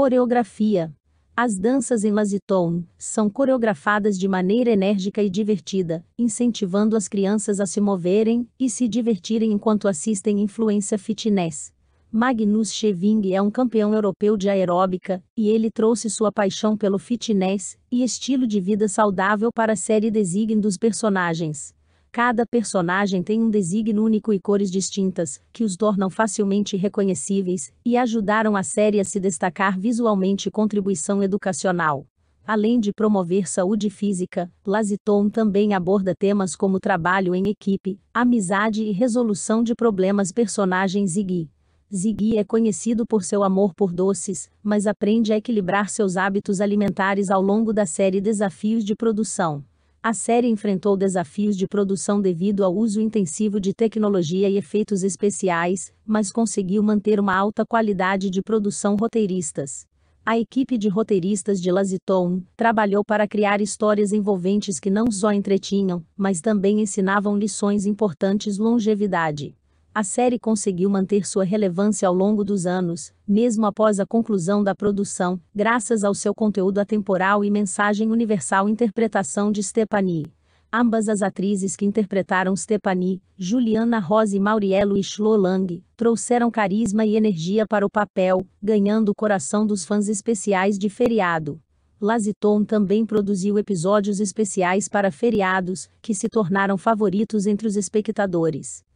Coreografia. As danças em Laziton são coreografadas de maneira enérgica e divertida, incentivando as crianças a se moverem e se divertirem enquanto assistem influência fitness. Magnus Cheving é um campeão europeu de aeróbica, e ele trouxe sua paixão pelo fitness e estilo de vida saudável para a série Design dos personagens. Cada personagem tem um designo único e cores distintas, que os tornam facilmente reconhecíveis, e ajudaram a série a se destacar visualmente contribuição educacional. Além de promover saúde física, Laziton também aborda temas como trabalho em equipe, amizade e resolução de problemas personagens Ziggy. Ziggy é conhecido por seu amor por doces, mas aprende a equilibrar seus hábitos alimentares ao longo da série Desafios de Produção a série enfrentou desafios de produção devido ao uso intensivo de tecnologia e efeitos especiais, mas conseguiu manter uma alta qualidade de produção roteiristas. A equipe de roteiristas de Laziton trabalhou para criar histórias envolventes que não só entretinham, mas também ensinavam lições importantes longevidade. A série conseguiu manter sua relevância ao longo dos anos, mesmo após a conclusão da produção, graças ao seu conteúdo atemporal e mensagem universal interpretação de Stephanie. Ambas as atrizes que interpretaram Stephanie, Juliana Rose e Mauriello Lang, trouxeram carisma e energia para o papel, ganhando o coração dos fãs especiais de feriado. Laziton também produziu episódios especiais para feriados, que se tornaram favoritos entre os espectadores.